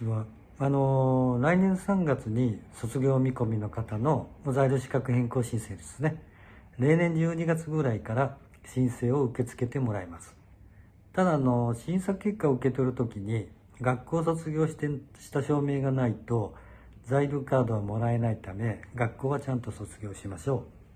自分はあのー、来年3月に卒業見込みの方の在留資格変更申請ですね例年12月ぐらいから申請を受け付けてもらいますただあの審査結果を受け取るときに学校卒業してした証明がないと在留カードはもらえないため学校はちゃんと卒業しましょう